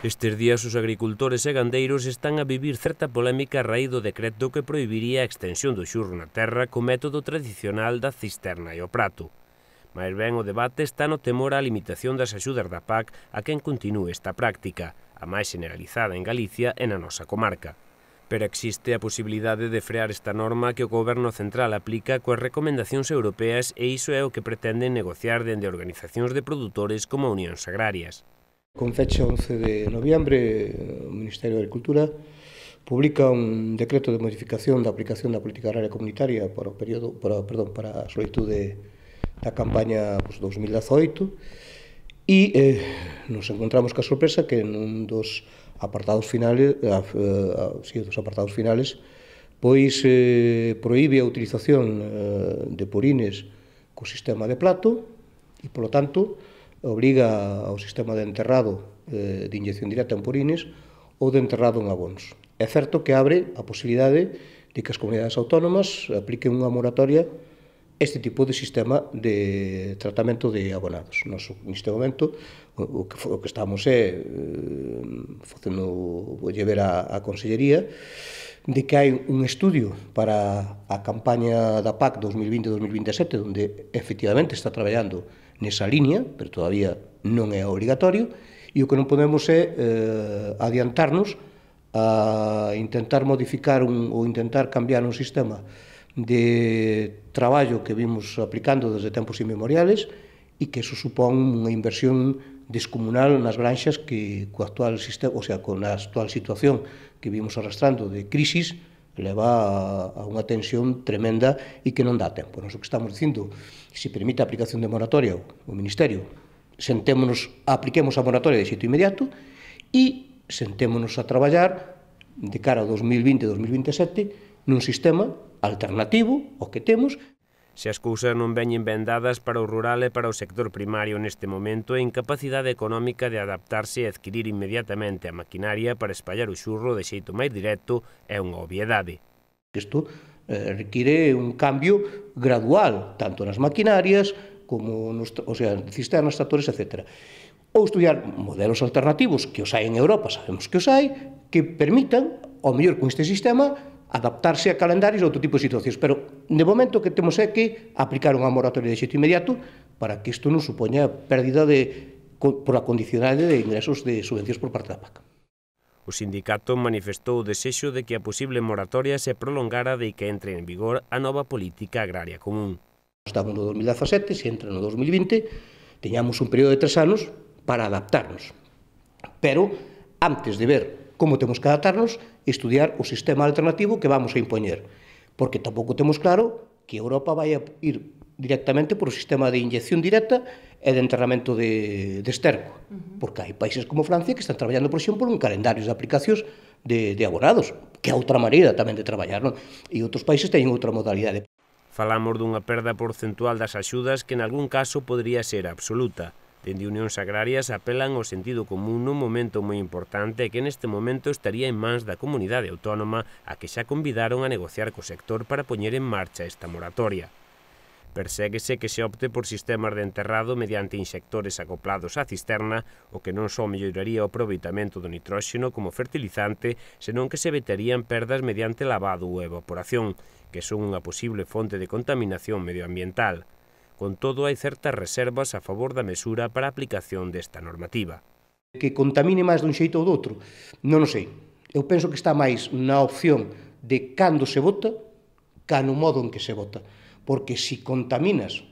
Estes días os agricultores e gandeiros están a vivir certa polémica a raíz do decreto que proibiría a extensión do xurro na terra co método tradicional da cisterna e o prato. Mais ben o debate está no temor á limitación das axudas da PAC a quen continúe esta práctica, a máis generalizada en Galicia e na nosa comarca. Pero existe a posibilidade de frear esta norma que o Goberno Central aplica coas recomendacións europeas e iso é o que pretenden negociar dende organizacións de produtores como Unións Agrarias. Con fecha 11 de noviembre, o Ministerio de Agricultura publica un decreto de modificación da aplicación da política agraria comunitaria para o período para, perdón, para a solicitude da campaña pues, 2018 e eh, nos encontramos ca sorpresa que nun dos apartados finales, eh, eh, ah, sí, dos apartados finales, pois eh, proíbe a utilización eh, de porines co sistema de plato e, polo tanto, obriga ao sistema de enterrado eh, de inyección directa en purines ou de enterrado en abons. É certo que abre a posibilidade de que as comunidades autónomas apliquen unha moratoria este tipo de sistema de tratamento de abonados. Nos, neste momento, o que, o que estamos é eh, facendo lle a, a Consellería de que hai un estudio para a campaña da PAC 2020-2027, onde efectivamente está traballando nesa línea, pero todavía non é obrigatorio, e o que non podemos é eh, adiantarnos a intentar modificar un, ou intentar cambiar un sistema de traballo que vimos aplicando desde tempos inmemoriales e que eso supón unha inversión descomunal nas branxas que co actual sistema, o sea, con a actual situación que vimos arrastrando de crisis, leva a, unha tensión tremenda e que non dá tempo. Nos o que estamos dicindo, se permite a aplicación de moratoria o Ministerio, sentémonos, apliquemos a moratoria de xeito inmediato e sentémonos a traballar de cara a 2020-2027 nun sistema alternativo ao que temos Se as cousas non veñen vendadas para o rural e para o sector primario neste momento, a incapacidade económica de adaptarse e adquirir inmediatamente a maquinaria para espallar o xurro de xeito máis directo é unha obviedade. Isto eh, require un cambio gradual, tanto nas maquinarias como nos, o sea, cisternas, tractores, etc. Ou estudiar modelos alternativos que os hai en Europa, sabemos que os hai, que permitan, ao mellor con este sistema, adaptarse a calendarios e outro tipo de situacións. Pero, de momento, que temos é que aplicar unha moratoria de xeito inmediato para que isto non supoña pérdida de, por a condicionalidade de ingresos de subvencións por parte da PAC. O sindicato manifestou o desexo de que a posible moratoria se prolongara de que entre en vigor a nova política agraria común. Estamos no 2017, se entra no 2020, teñamos un período de tres anos para adaptarnos. Pero, antes de ver como temos que adaptarnos e estudiar o sistema alternativo que vamos a impoñer. Porque tampouco temos claro que Europa vai a ir directamente por o sistema de inyección directa e de enterramento de, de esterco. Uh -huh. Porque hai países como Francia que están traballando, por exemplo, en calendarios de aplicacións de, de abonados, que é outra maneira tamén de traballar, non? E outros países teñen outra modalidade. Falamos dunha perda porcentual das axudas que en algún caso podría ser absoluta, Dende Unións Agrarias apelan ao sentido común nun momento moi importante que neste momento estaría en mans da comunidade autónoma a que xa convidaron a negociar co sector para poñer en marcha esta moratoria. Perséguese que se opte por sistemas de enterrado mediante inxectores acoplados á cisterna, o que non só melloraría o aproveitamento do nitróxeno como fertilizante, senón que se evitarían perdas mediante lavado ou evaporación, que son unha posible fonte de contaminación medioambiental. Con todo, hai certas reservas a favor da mesura para a aplicación desta normativa. Que contamine máis dun xeito ou do outro, non o sei. Eu penso que está máis na opción de cando se vota, cano modo en que se vota. Porque se contaminas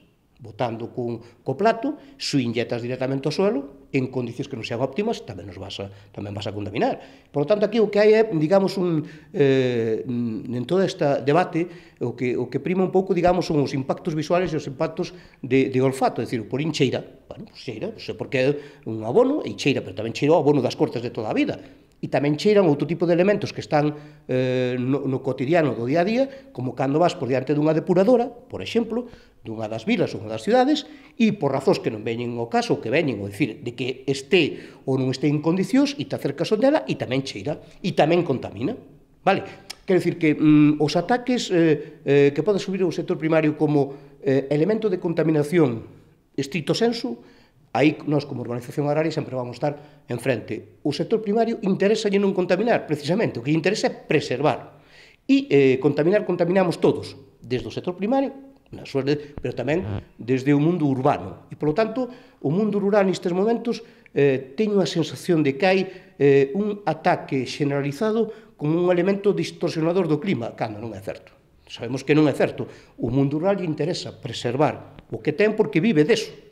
botando cun co plato, su inyectas directamente ao suelo, en condicións que non sean óptimas, tamén nos vas a, tamén vas a contaminar. Por lo tanto, aquí o que hai é, digamos, un, eh, en todo este debate, o que, o que prima un pouco, digamos, son os impactos visuales e os impactos de, de olfato, é dicir, por incheira, bueno, xeira, cheira, non sei porque é un abono, e cheira, pero tamén cheira o abono das cortes de toda a vida, e tamén cheiran outro tipo de elementos que están eh, no, no cotidiano do día a día, como cando vas por diante dunha depuradora, por exemplo, dunha das vilas ou das cidades, e por razóns que non veñen ao caso, que veñen, ou dicir, de que este ou non este en condicións, e te acercas onde dela, e tamén cheira, e tamén contamina. Vale? Quero dicir que mm, os ataques eh, eh, que pode subir o sector primario como eh, elemento de contaminación estrito senso, Aí nós como organización agraria sempre vamos estar en frente. O sector primario interesa non contaminar, precisamente, o que interesa é preservar. E eh, contaminar contaminamos todos, desde o sector primario, na súa, pero tamén desde o mundo urbano. E, polo tanto, o mundo rural nestes momentos eh, teño a sensación de que hai eh, un ataque generalizado como un elemento distorsionador do clima, cando non é certo. Sabemos que non é certo. O mundo rural interesa preservar o que ten porque vive deso